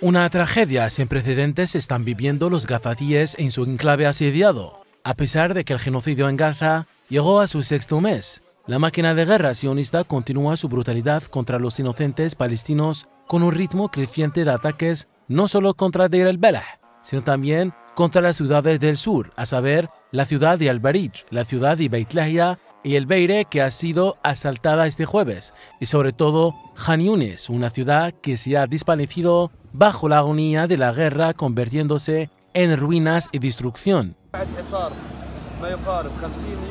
Una tragedia sin precedentes están viviendo los gazatíes en su enclave asediado. A pesar de que el genocidio en Gaza llegó a su sexto mes, la máquina de guerra sionista continúa su brutalidad contra los inocentes palestinos con un ritmo creciente de ataques no solo contra Deir el-Belah, sino también contra las ciudades del sur, a saber, la ciudad de Albarich, la ciudad de Beitlahia y el Beire que ha sido asaltada este jueves, y sobre todo Janiunes, una ciudad que se ha desvanecido bajo la agonía de la guerra convirtiéndose en ruinas y destrucción.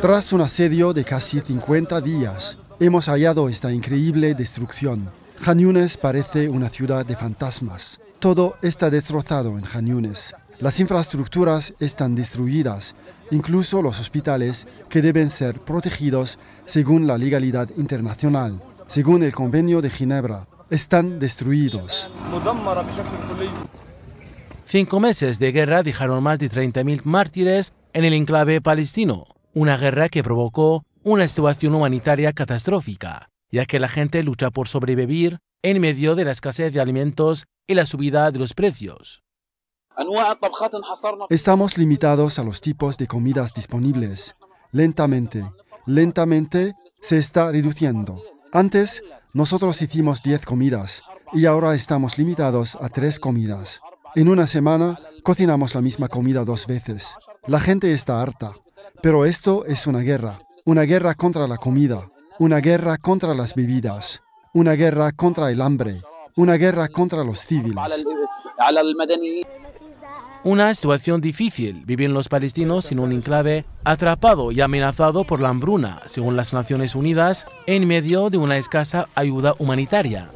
Tras un asedio de casi 50 días, hemos hallado esta increíble destrucción. ...Janiunes parece una ciudad de fantasmas. Todo está destrozado en Janiunes... Las infraestructuras están destruidas, incluso los hospitales, que deben ser protegidos según la legalidad internacional, según el Convenio de Ginebra, están destruidos. Cinco meses de guerra dejaron más de 30.000 mártires en el enclave palestino, una guerra que provocó una situación humanitaria catastrófica, ya que la gente lucha por sobrevivir en medio de la escasez de alimentos y la subida de los precios. Estamos limitados a los tipos de comidas disponibles. Lentamente, lentamente se está reduciendo. Antes, nosotros hicimos 10 comidas y ahora estamos limitados a 3 comidas. En una semana, cocinamos la misma comida dos veces. La gente está harta, pero esto es una guerra. Una guerra contra la comida, una guerra contra las bebidas, una guerra contra el hambre, una guerra contra los civiles. Una situación difícil viven los palestinos en un enclave atrapado y amenazado por la hambruna, según las Naciones Unidas, en medio de una escasa ayuda humanitaria.